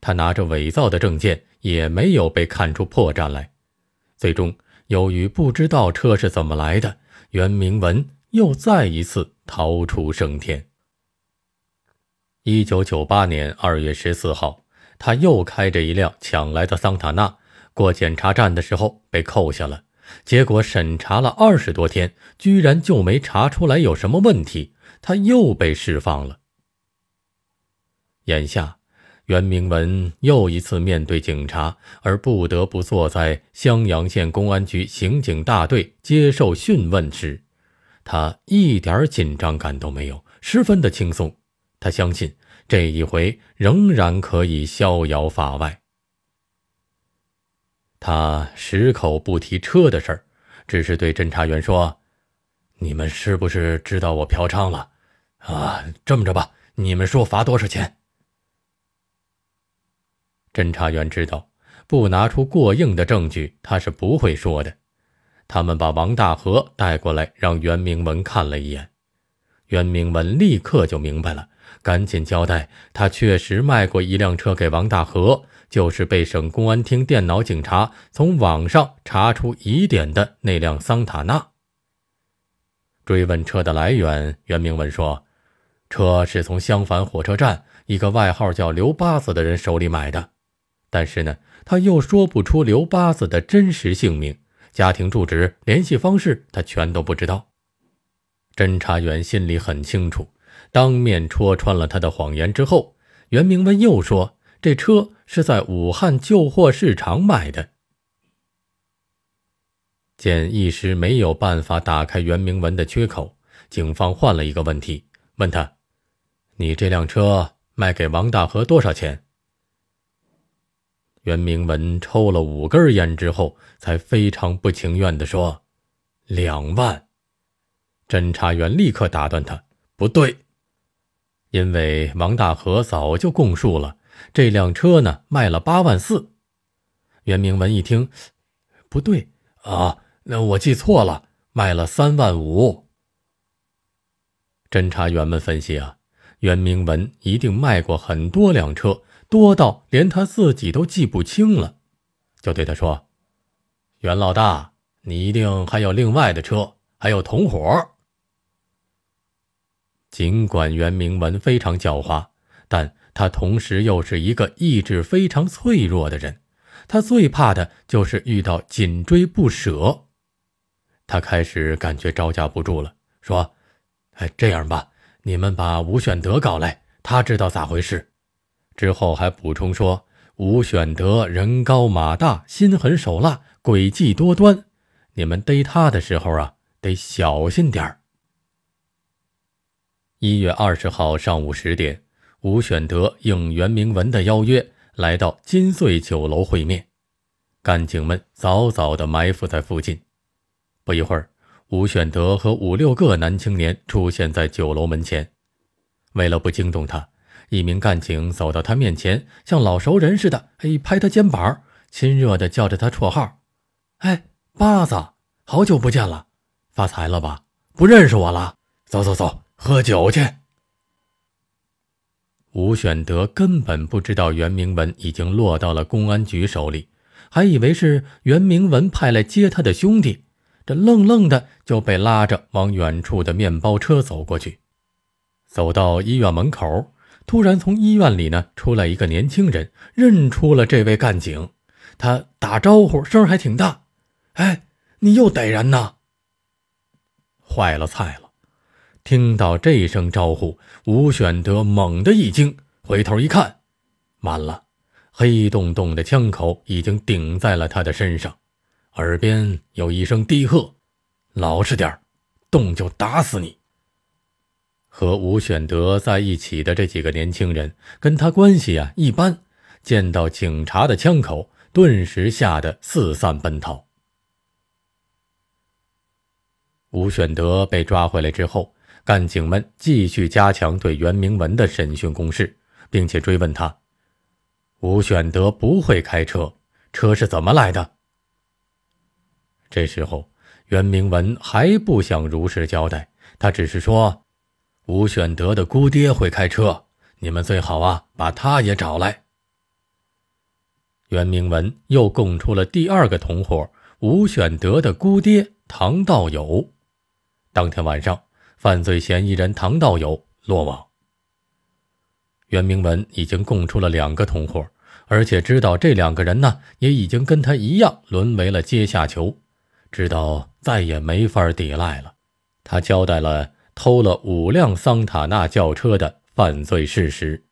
他拿着伪造的证件，也没有被看出破绽来。最终，由于不知道车是怎么来的，袁明文又再一次逃出升天。一九九八年二月十四号，他又开着一辆抢来的桑塔纳，过检查站的时候被扣下了。结果审查了二十多天，居然就没查出来有什么问题，他又被释放了。眼下，袁明文又一次面对警察，而不得不坐在襄阳县公安局刑警大队接受讯问时，他一点紧张感都没有，十分的轻松。他相信这一回仍然可以逍遥法外。他矢口不提车的事儿，只是对侦查员说：“你们是不是知道我嫖娼了？啊，这么着吧，你们说罚多少钱？”侦查员知道，不拿出过硬的证据，他是不会说的。他们把王大河带过来，让袁明文看了一眼，袁明文立刻就明白了，赶紧交代，他确实卖过一辆车给王大河。就是被省公安厅电脑警察从网上查出疑点的那辆桑塔纳。追问车的来源，袁明文说，车是从襄樊火车站一个外号叫刘八子的人手里买的，但是呢，他又说不出刘八子的真实姓名、家庭住址、联系方式，他全都不知道。侦查员心里很清楚，当面戳穿了他的谎言之后，袁明文又说。这车是在武汉旧货市场买的。见一时没有办法打开袁明文的缺口，警方换了一个问题，问他：“你这辆车卖给王大河多少钱？”袁明文抽了五根烟之后，才非常不情愿的说：“两万。”侦查员立刻打断他：“不对，因为王大河早就供述了。”这辆车呢，卖了八万四。袁明文一听，不对啊，那我记错了，卖了三万五。侦查员们分析啊，袁明文一定卖过很多辆车，多到连他自己都记不清了，就对他说：“袁老大，你一定还有另外的车，还有同伙。”尽管袁明文非常狡猾，但。他同时又是一个意志非常脆弱的人，他最怕的就是遇到紧追不舍。他开始感觉招架不住了，说：“哎，这样吧，你们把吴选德搞来，他知道咋回事。”之后还补充说：“吴选德人高马大，心狠手辣，诡计多端，你们逮他的时候啊，得小心点儿。”一月二十号上午十点。吴选德应袁明文的邀约，来到金穗酒楼会面。干警们早早地埋伏在附近。不一会儿，吴选德和五六个男青年出现在酒楼门前。为了不惊动他，一名干警走到他面前，像老熟人似的，哎，拍他肩膀，亲热地叫着他绰号：“哎，巴子，好久不见了，发财了吧？不认识我了？走走走，喝酒去。”吴选德根本不知道袁明文已经落到了公安局手里，还以为是袁明文派来接他的兄弟，这愣愣的就被拉着往远处的面包车走过去。走到医院门口，突然从医院里呢出来一个年轻人，认出了这位干警，他打招呼声还挺大：“哎，你又逮人呐！坏了，菜了。”听到这声招呼，吴选德猛地一惊，回头一看，满了，黑洞洞的枪口已经顶在了他的身上，耳边有一声低喝：“老实点动就打死你。”和吴选德在一起的这几个年轻人跟他关系啊一般，见到警察的枪口，顿时吓得四散奔逃。吴选德被抓回来之后。干警们继续加强对袁明文的审讯攻势，并且追问他：“吴选德不会开车，车是怎么来的？”这时候，袁明文还不想如实交代，他只是说：“吴选德的姑爹会开车，你们最好啊把他也找来。”袁明文又供出了第二个同伙——吴选德的姑爹唐道友。当天晚上。犯罪嫌疑人唐道友落网。袁明文已经供出了两个同伙，而且知道这两个人呢，也已经跟他一样沦为了阶下囚，知道再也没法抵赖了。他交代了偷了五辆桑塔纳轿车的犯罪事实。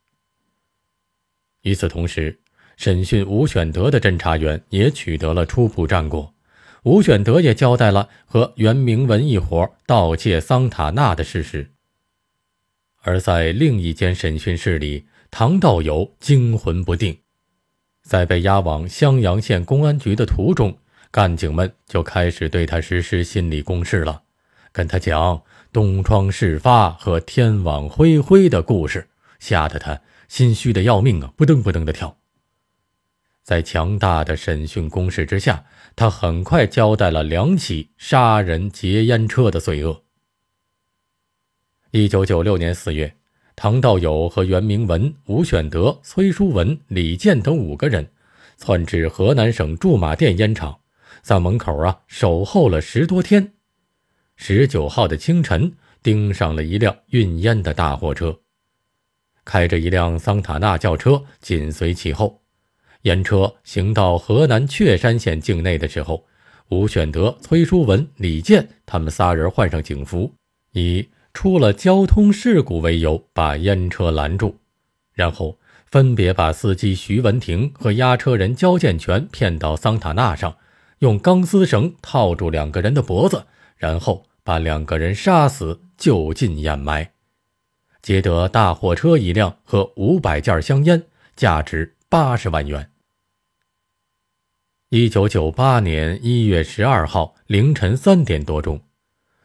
与此同时，审讯吴选德的侦查员也取得了初步战果。吴选德也交代了和袁明文一伙盗窃桑塔纳的事实。而在另一间审讯室里，唐道友惊魂不定，在被押往襄阳县公安局的途中，干警们就开始对他实施心理攻势了，跟他讲东窗事发和天网恢恢的故事，吓得他心虚的要命啊，扑腾扑腾的跳。在强大的审讯攻势之下。他很快交代了两起杀人劫烟车的罪恶。一九九六年四月，唐道友和袁明文、吴选德、崔书文、李健等五个人，窜至河南省驻马店烟厂，在门口啊守候了十多天。十九号的清晨，盯上了一辆运烟的大货车，开着一辆桑塔纳轿车紧随其后。烟车行到河南确山县境内的时候，吴选德、崔书文、李健他们仨人换上警服，以出了交通事故为由把烟车拦住，然后分别把司机徐文婷和押车人焦建全骗到桑塔纳上，用钢丝绳套住两个人的脖子，然后把两个人杀死，就近掩埋，劫得大货车一辆和五百件香烟，价值八十万元。一九九八年一月十二号凌晨三点多钟，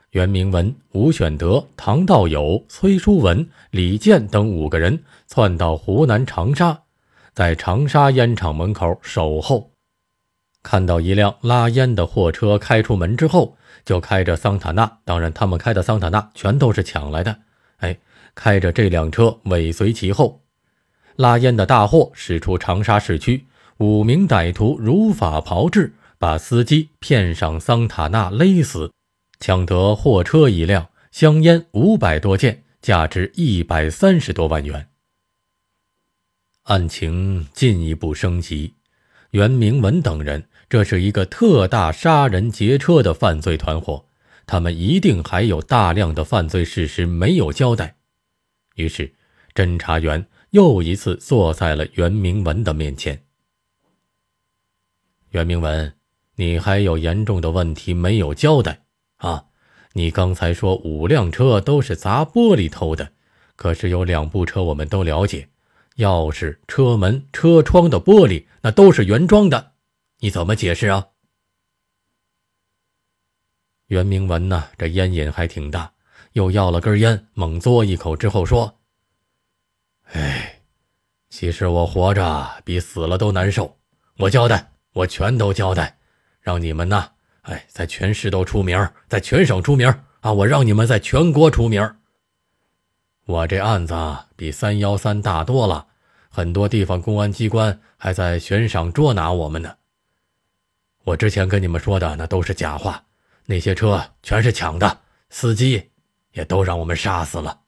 袁明文、吴选德、唐道友、崔书文、李健等五个人窜到湖南长沙，在长沙烟厂门口守候。看到一辆拉烟的货车开出门之后，就开着桑塔纳，当然他们开的桑塔纳全都是抢来的。哎，开着这辆车尾随其后，拉烟的大货驶出长沙市区。五名歹徒如法炮制，把司机骗上桑塔纳勒死，抢得货车一辆，香烟五百多件，价值一百三十多万元。案情进一步升级，袁明文等人，这是一个特大杀人劫车的犯罪团伙，他们一定还有大量的犯罪事实没有交代。于是，侦查员又一次坐在了袁明文的面前。袁明文，你还有严重的问题没有交代啊？你刚才说五辆车都是砸玻璃偷的，可是有两部车我们都了解，钥匙、车门、车窗的玻璃那都是原装的，你怎么解释啊？袁明文呢？这烟瘾还挺大，又要了根烟，猛嘬一口之后说：“哎，其实我活着比死了都难受，我交代。”我全都交代，让你们呐，哎，在全市都出名，在全省出名啊！我让你们在全国出名。我这案子比三幺三大多了，很多地方公安机关还在悬赏捉拿我们呢。我之前跟你们说的那都是假话，那些车全是抢的，司机也都让我们杀死了。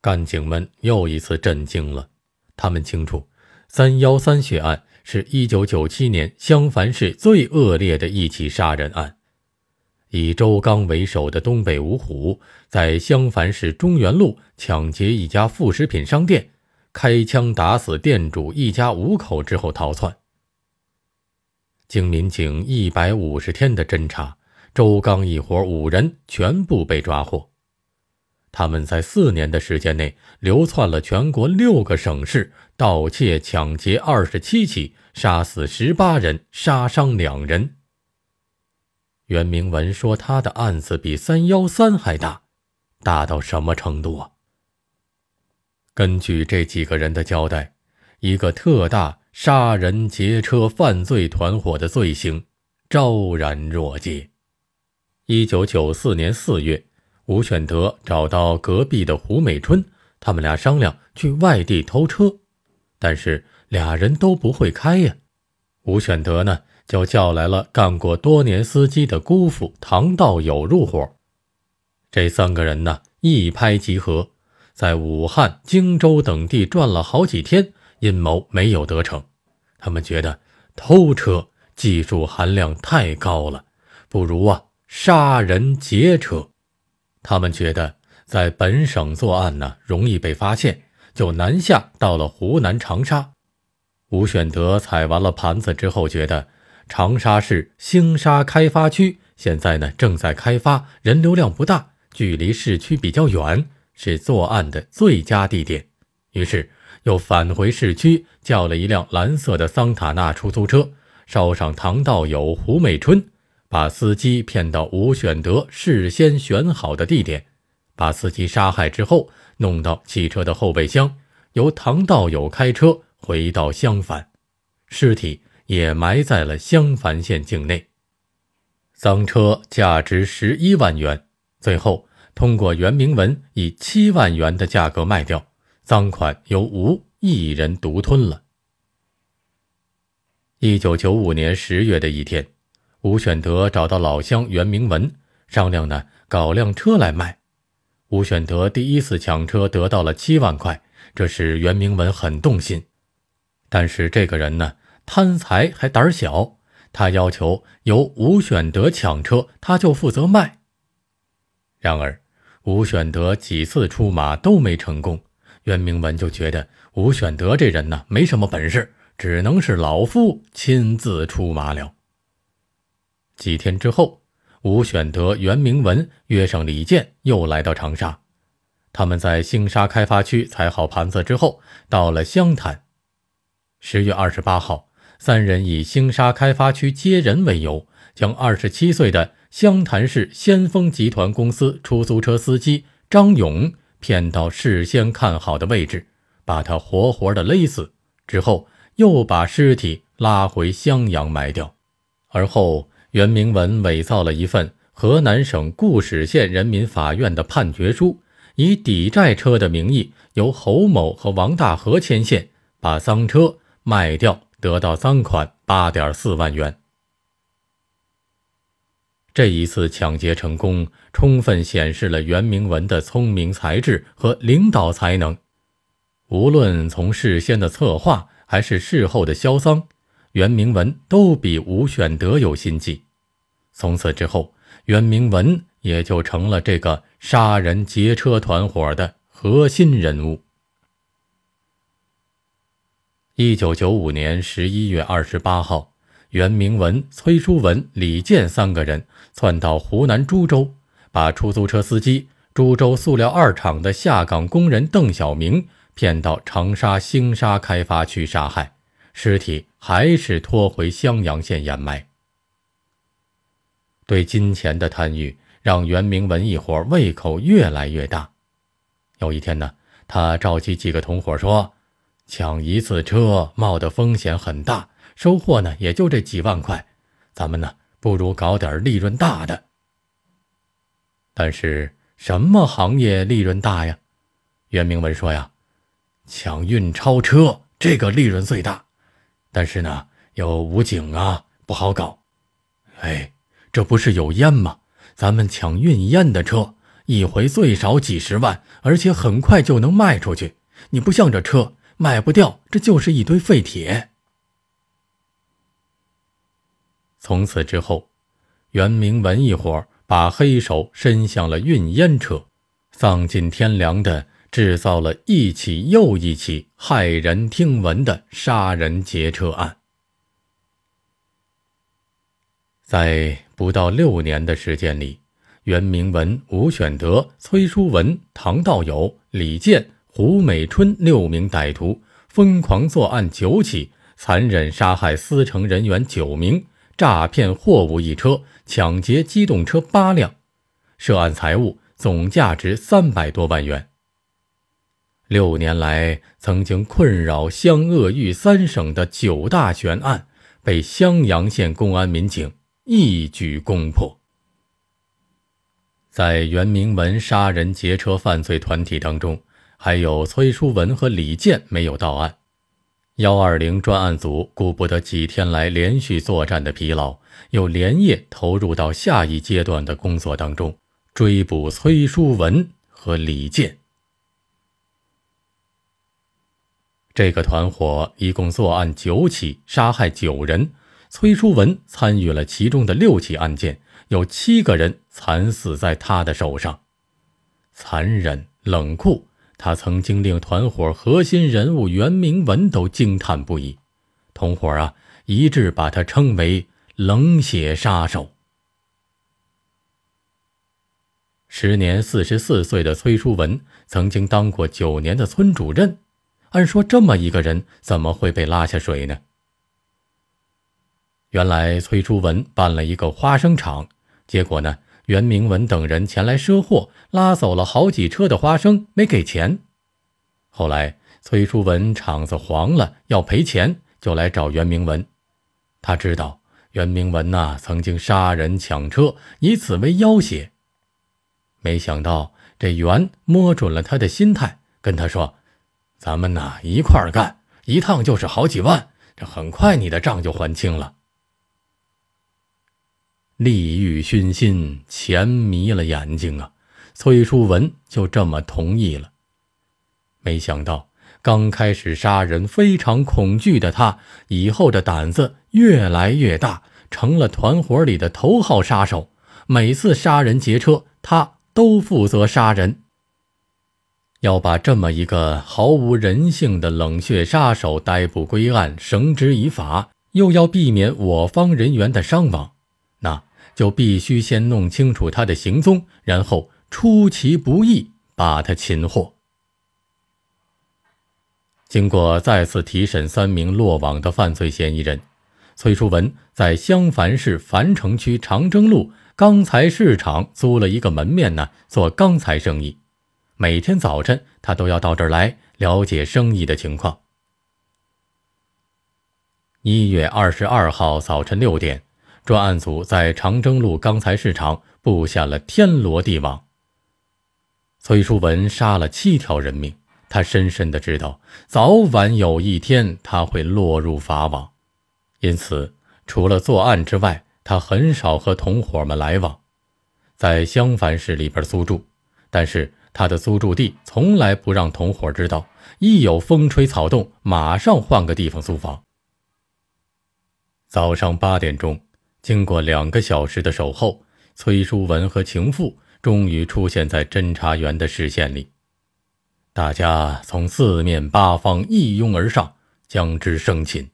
干警们又一次震惊了，他们清楚三幺三血案。是一九九七年襄樊市最恶劣的一起杀人案，以周刚为首的东北五虎在襄樊市中原路抢劫一家副食品商店，开枪打死店主一家五口之后逃窜。经民警一百五十天的侦查，周刚一伙五人全部被抓获。他们在四年的时间内流窜了全国六个省市，盗窃、抢劫二十七起，杀死十八人，杀伤两人。袁明文说：“他的案子比三幺三还大，大到什么程度啊？”根据这几个人的交代，一个特大杀人劫车犯罪团伙的罪行昭然若揭。一九九四年四月。吴选德找到隔壁的胡美春，他们俩商量去外地偷车，但是俩人都不会开呀。吴选德呢，就叫来了干过多年司机的姑父唐道友入伙。这三个人呢，一拍即合，在武汉、荆州等地转了好几天，阴谋没有得逞。他们觉得偷车技术含量太高了，不如啊杀人劫车。他们觉得在本省作案呢容易被发现，就南下到了湖南长沙。吴选德踩完了盘子之后，觉得长沙市星沙开发区现在呢正在开发，人流量不大，距离市区比较远，是作案的最佳地点。于是又返回市区，叫了一辆蓝色的桑塔纳出租车，捎上唐道友胡美春。把司机骗到吴选德事先选好的地点，把司机杀害之后，弄到汽车的后备箱，由唐道友开车回到襄樊，尸体也埋在了襄樊县境内。赃车价值十一万元，最后通过袁明文以七万元的价格卖掉，赃款由吴一人独吞了。一九九五年十月的一天。吴选德找到老乡袁明文商量呢，搞辆车来卖。吴选德第一次抢车得到了七万块，这使袁明文很动心。但是这个人呢，贪财还胆小，他要求由吴选德抢车，他就负责卖。然而，吴选德几次出马都没成功，袁明文就觉得吴选德这人呢没什么本事，只能是老夫亲自出马了。几天之后，吴选德、袁明文约上李健又来到长沙。他们在星沙开发区踩好盘子之后，到了湘潭。十月二十八号，三人以星沙开发区接人为由，将二十七岁的湘潭市先锋集团公司出租车司机张勇骗到事先看好的位置，把他活活的勒死，之后又把尸体拉回襄阳埋掉。而后。袁明文伪造了一份河南省固始县人民法院的判决书，以抵债车的名义，由侯某和王大河牵线，把赃车卖掉，得到赃款八点四万元。这一次抢劫成功，充分显示了袁明文的聪明才智和领导才能。无论从事先的策划，还是事后的销赃，袁明文都比吴选德有心计。从此之后，袁明文也就成了这个杀人劫车团伙的核心人物。一九九五年十一月二十八号，袁明文、崔书文、李健三个人窜到湖南株洲，把出租车司机、株洲塑料二厂的下岗工人邓小明骗到长沙星沙开发区杀害，尸体还是拖回湘阳县掩埋。对金钱的贪欲让袁明文一伙胃口越来越大。有一天呢，他召集几个同伙说：“抢一次车冒的风险很大，收获呢也就这几万块。咱们呢，不如搞点利润大的。”但是什么行业利润大呀？袁明文说：“呀，抢运钞车这个利润最大，但是呢，有武警啊，不好搞。”哎。这不是有烟吗？咱们抢运烟的车，一回最少几十万，而且很快就能卖出去。你不像这车，卖不掉，这就是一堆废铁。从此之后，袁明文一伙把黑手伸向了运烟车，丧尽天良的制造了一起又一起骇人听闻的杀人劫车案，在。不到六年的时间里，袁明文、吴选德、崔书文、唐道友、李建、胡美春六名歹徒疯狂作案九起，残忍杀害司乘人员九名，诈骗货物一车，抢劫机动车八辆，涉案财物总价值三百多万元。六年来，曾经困扰湘鄂豫三省的九大悬案，被襄阳县公安民警。一举攻破。在袁明文杀人劫车犯罪团体当中，还有崔书文和李健没有到案。幺二零专案组顾不得几天来连续作战的疲劳，又连夜投入到下一阶段的工作当中，追捕崔书文和李健。这个团伙一共作案九起，杀害九人。崔书文参与了其中的六起案件，有七个人惨死在他的手上，残忍冷酷。他曾经令团伙核心人物袁明文都惊叹不已，同伙啊一致把他称为“冷血杀手”。时年四十四岁的崔书文曾经当过九年的村主任，按说这么一个人怎么会被拉下水呢？原来崔淑文办了一个花生厂，结果呢，袁明文等人前来赊货，拉走了好几车的花生，没给钱。后来崔淑文厂子黄了，要赔钱，就来找袁明文。他知道袁明文呐曾经杀人抢车，以此为要挟。没想到这袁摸准了他的心态，跟他说：“咱们呐一块干一趟，就是好几万，这很快你的账就还清了。”利欲熏心，钱迷了眼睛啊！崔淑文就这么同意了。没想到刚开始杀人非常恐惧的他，以后的胆子越来越大，成了团伙里的头号杀手。每次杀人劫车，他都负责杀人。要把这么一个毫无人性的冷血杀手逮捕归案、绳之以法，又要避免我方人员的伤亡。就必须先弄清楚他的行踪，然后出其不意把他擒获。经过再次提审三名落网的犯罪嫌疑人，崔淑文在襄樊市樊城区长征路钢材市场租了一个门面呢，做钢材生意。每天早晨，他都要到这儿来了解生意的情况。一月二十二号早晨六点。专案组在长征路钢材市场布下了天罗地网。崔淑文杀了七条人命，他深深的知道，早晚有一天他会落入法网，因此除了作案之外，他很少和同伙们来往，在襄樊市里边租住，但是他的租住地从来不让同伙知道，一有风吹草动，马上换个地方租房。早上八点钟。经过两个小时的守候，崔淑文和情妇终于出现在侦查员的视线里。大家从四面八方一拥而上，将之生擒。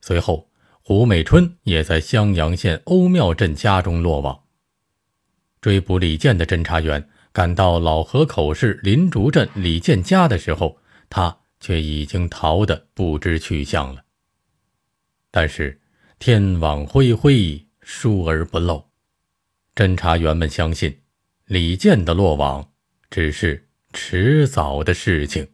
随后，胡美春也在襄阳县欧庙镇家中落网。追捕李健的侦查员赶到老河口市林竹镇李健家的时候，他却已经逃得不知去向了。但是。天网恢恢，疏而不漏。侦查员们相信，李健的落网只是迟早的事情。